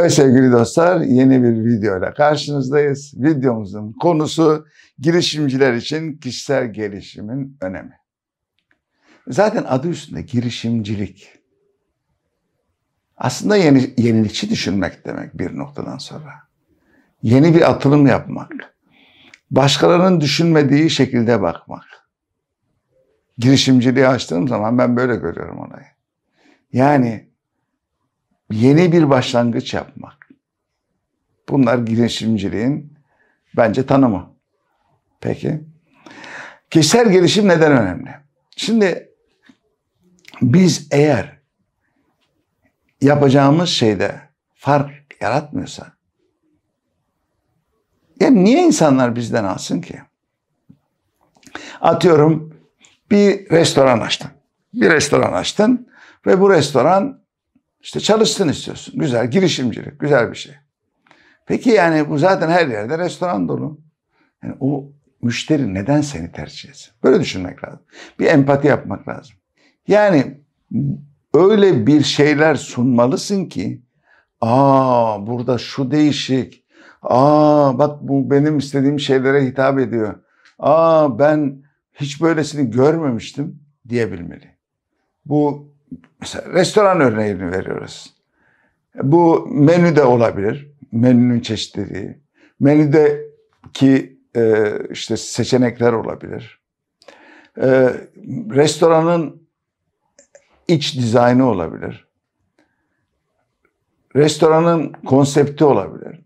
Evet sevgili dostlar yeni bir video ile karşınızdayız. Videomuzun konusu girişimciler için kişisel gelişimin önemi. Zaten adı üstünde girişimcilik. Aslında yeni, yenilikçi düşünmek demek bir noktadan sonra. Yeni bir atılım yapmak. Başkalarının düşünmediği şekilde bakmak. Girişimciliği açtığım zaman ben böyle görüyorum olayı. Yani yeni bir başlangıç yapmak. Bunlar girişimciliğin bence tanımı. Peki. Kişisel gelişim neden önemli? Şimdi biz eğer yapacağımız şeyde fark yaratmıyorsa ya niye insanlar bizden alsın ki? Atıyorum bir restoran açtın. Bir restoran açtın ve bu restoran işte çalışsın istiyorsun. Güzel girişimcilik, güzel bir şey. Peki yani bu zaten her yerde restoran dolu. Yani o müşteri neden seni tercih etsin? Böyle düşünmek lazım. Bir empati yapmak lazım. Yani öyle bir şeyler sunmalısın ki aa burada şu değişik. Aa bak bu benim istediğim şeylere hitap ediyor. Aa ben hiç böylesini görmemiştim diyebilmeli. Bu mesela restoran örneğini veriyoruz. Bu menü de olabilir. Menünün çeşitliliği. Menüdeki e, işte seçenekler olabilir. E, restoranın iç dizaynı olabilir. Restoranın konsepti olabilir.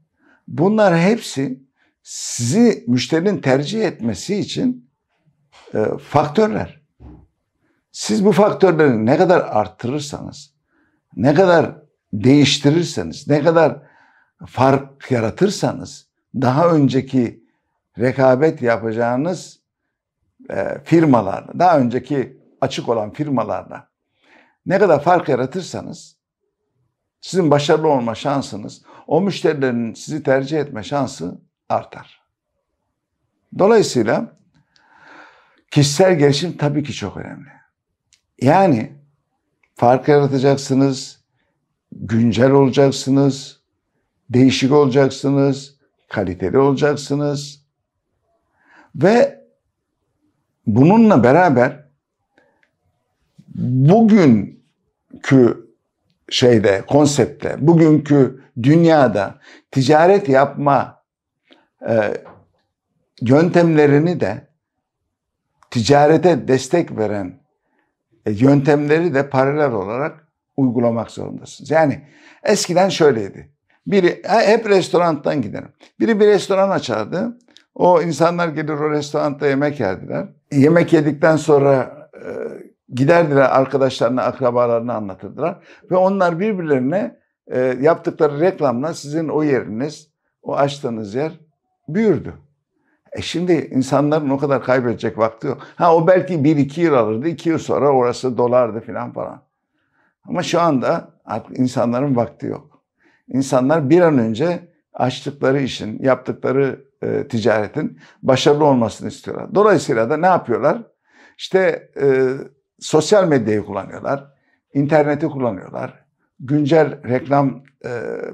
Bunlar hepsi sizi müşterinin tercih etmesi için e, faktörler. Siz bu faktörleri ne kadar arttırırsanız, ne kadar değiştirirseniz, ne kadar fark yaratırsanız daha önceki rekabet yapacağınız e, firmalarla, daha önceki açık olan firmalarla ne kadar fark yaratırsanız sizin başarılı olma şansınız, o müşterilerin sizi tercih etme şansı artar. Dolayısıyla kişisel gelişim tabii ki çok önemli. Yani fark yaratacaksınız, güncel olacaksınız, değişik olacaksınız, kaliteli olacaksınız ve bununla beraber bugünkü şeyde, konsepte, bugünkü dünyada ticaret yapma e, yöntemlerini de ticarete destek veren e, yöntemleri de paralel olarak uygulamak zorundasınız. Yani eskiden şöyleydi. Biri e, hep restorandan giderim. Biri bir restoran açardı. O insanlar gelir o restoranda yemek yerdiler. Yemek yedikten sonra e, giderdiler arkadaşlarına, akrabalarına anlatırdılar. Ve onlar birbirlerine e, yaptıkları reklamla sizin o yeriniz, o açtığınız yer büyürdü. E şimdi insanların o kadar kaybedecek vakti yok. Ha o belki 1-2 yıl alırdı, 2 yıl sonra orası dolardı filan falan. Ama şu anda artık insanların vakti yok. İnsanlar bir an önce açtıkları işin, yaptıkları e, ticaretin başarılı olmasını istiyorlar. Dolayısıyla da ne yapıyorlar? İşte e, sosyal medyayı kullanıyorlar, interneti kullanıyorlar, güncel reklam e,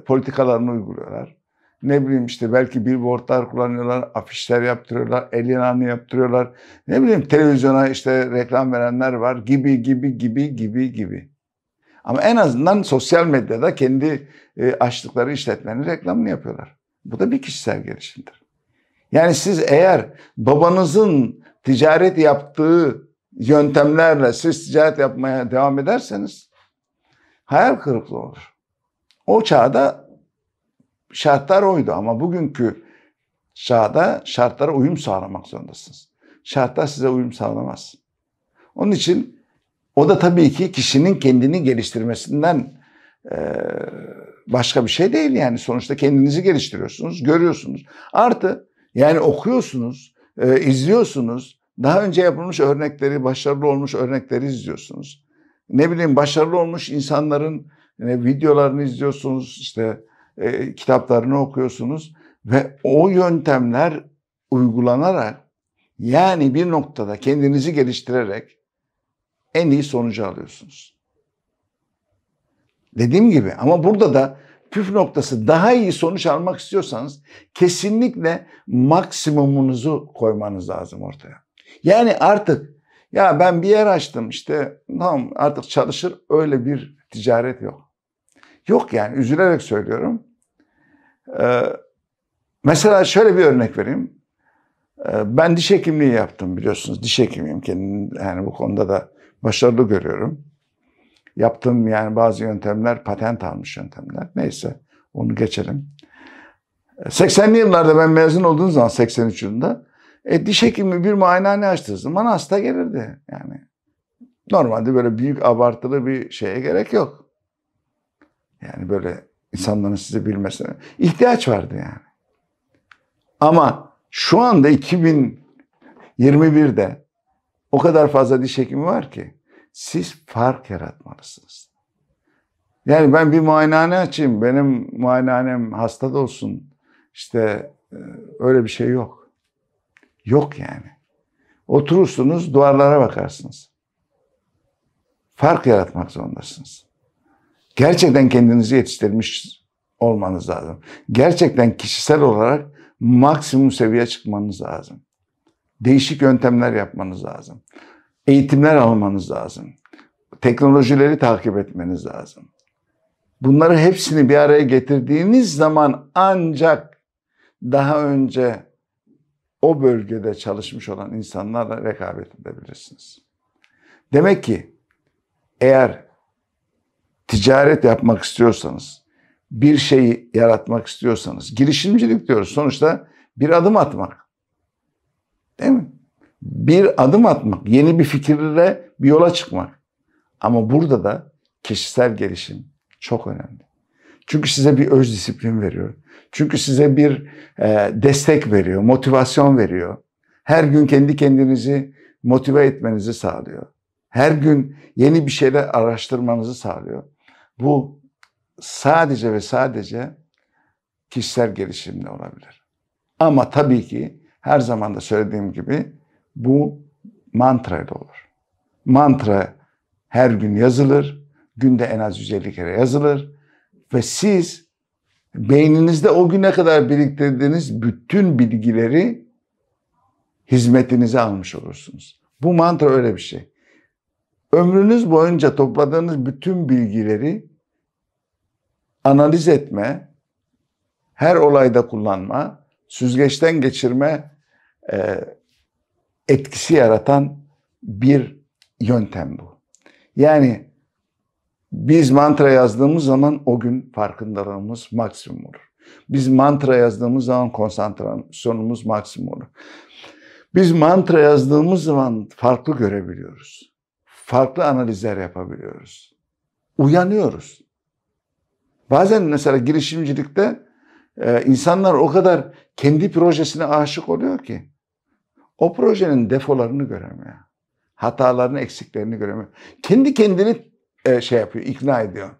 politikalarını uyguluyorlar ne bileyim işte belki billboardlar kullanıyorlar, afişler yaptırıyorlar, el ilanı yaptırıyorlar. Ne bileyim televizyona işte reklam verenler var gibi gibi gibi gibi gibi. Ama en azından sosyal medyada kendi e, açtıkları işletmenin reklamını yapıyorlar. Bu da bir kişisel gelişimdir. Yani siz eğer babanızın ticaret yaptığı yöntemlerle siz ticaret yapmaya devam ederseniz hayal kırıklığı olur. O çağda şartlar oydu ama bugünkü çağda şartlara uyum sağlamak zorundasınız. Şartlar size uyum sağlamaz. Onun için o da tabii ki kişinin kendini geliştirmesinden e, başka bir şey değil yani. Sonuçta kendinizi geliştiriyorsunuz, görüyorsunuz. Artı yani okuyorsunuz, e, izliyorsunuz. Daha önce yapılmış örnekleri, başarılı olmuş örnekleri izliyorsunuz. Ne bileyim başarılı olmuş insanların e, videolarını izliyorsunuz. işte e, kitaplarını okuyorsunuz ve o yöntemler uygulanarak yani bir noktada kendinizi geliştirerek en iyi sonucu alıyorsunuz. Dediğim gibi ama burada da püf noktası daha iyi sonuç almak istiyorsanız kesinlikle maksimumunuzu koymanız lazım ortaya. Yani artık ya ben bir yer açtım işte tamam artık çalışır öyle bir ticaret yok. Yok yani üzülerek söylüyorum. Ee, mesela şöyle bir örnek vereyim. Ee, ben diş hekimliği yaptım biliyorsunuz. Diş hekimiyim kendim yani bu konuda da başarılı görüyorum. Yaptım yani bazı yöntemler patent almış yöntemler. Neyse onu geçelim. 80'li ee, yıllarda ben mezun olduğum zaman 83 yılında e, diş hekimi bir muayenehane açtığı zaman hasta gelirdi yani. Normalde böyle büyük abartılı bir şeye gerek yok. Yani böyle insanların sizi bilmesine ihtiyaç vardı yani. Ama şu anda 2021'de o kadar fazla diş hekimi var ki siz fark yaratmalısınız. Yani ben bir muayenehane açayım, benim muayenehanem hasta da olsun. İşte e, öyle bir şey yok. Yok yani. Oturursunuz, duvarlara bakarsınız. Fark yaratmak zorundasınız. Gerçekten kendinizi yetiştirmiş olmanız lazım. Gerçekten kişisel olarak maksimum seviyeye çıkmanız lazım. Değişik yöntemler yapmanız lazım. Eğitimler almanız lazım. Teknolojileri takip etmeniz lazım. Bunları hepsini bir araya getirdiğiniz zaman ancak daha önce o bölgede çalışmış olan insanlarla rekabet edebilirsiniz. Demek ki eğer ticaret yapmak istiyorsanız, bir şeyi yaratmak istiyorsanız, girişimcilik diyoruz sonuçta bir adım atmak. Değil mi? Bir adım atmak, yeni bir fikirle bir yola çıkmak. Ama burada da kişisel gelişim çok önemli. Çünkü size bir öz disiplin veriyor. Çünkü size bir e, destek veriyor, motivasyon veriyor. Her gün kendi kendinizi motive etmenizi sağlıyor. Her gün yeni bir şeyler araştırmanızı sağlıyor. Bu sadece ve sadece kişisel gelişimle olabilir. Ama tabii ki her zaman da söylediğim gibi bu mantra ile olur. Mantra her gün yazılır. Günde en az 150 kere yazılır. Ve siz beyninizde o güne kadar biriktirdiğiniz bütün bilgileri hizmetinize almış olursunuz. Bu mantra öyle bir şey ömrünüz boyunca topladığınız bütün bilgileri analiz etme, her olayda kullanma, süzgeçten geçirme e, etkisi yaratan bir yöntem bu. Yani biz mantra yazdığımız zaman o gün farkındalığımız maksimum olur. Biz mantra yazdığımız zaman konsantrasyonumuz maksimum olur. Biz mantra yazdığımız zaman farklı görebiliyoruz farklı analizler yapabiliyoruz. Uyanıyoruz. Bazen mesela girişimcilikte e, insanlar o kadar kendi projesine aşık oluyor ki o projenin defolarını göremiyor. Hatalarını, eksiklerini göremiyor. Kendi kendini e, şey yapıyor, ikna ediyor.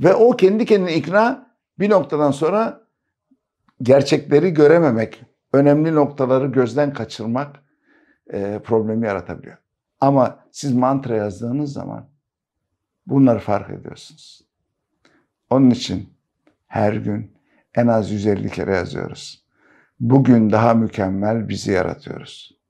Ve o kendi kendini ikna bir noktadan sonra gerçekleri görememek, önemli noktaları gözden kaçırmak e, problemi yaratabiliyor. Ama siz mantra yazdığınız zaman bunları fark ediyorsunuz. Onun için her gün en az 150 kere yazıyoruz. Bugün daha mükemmel bizi yaratıyoruz.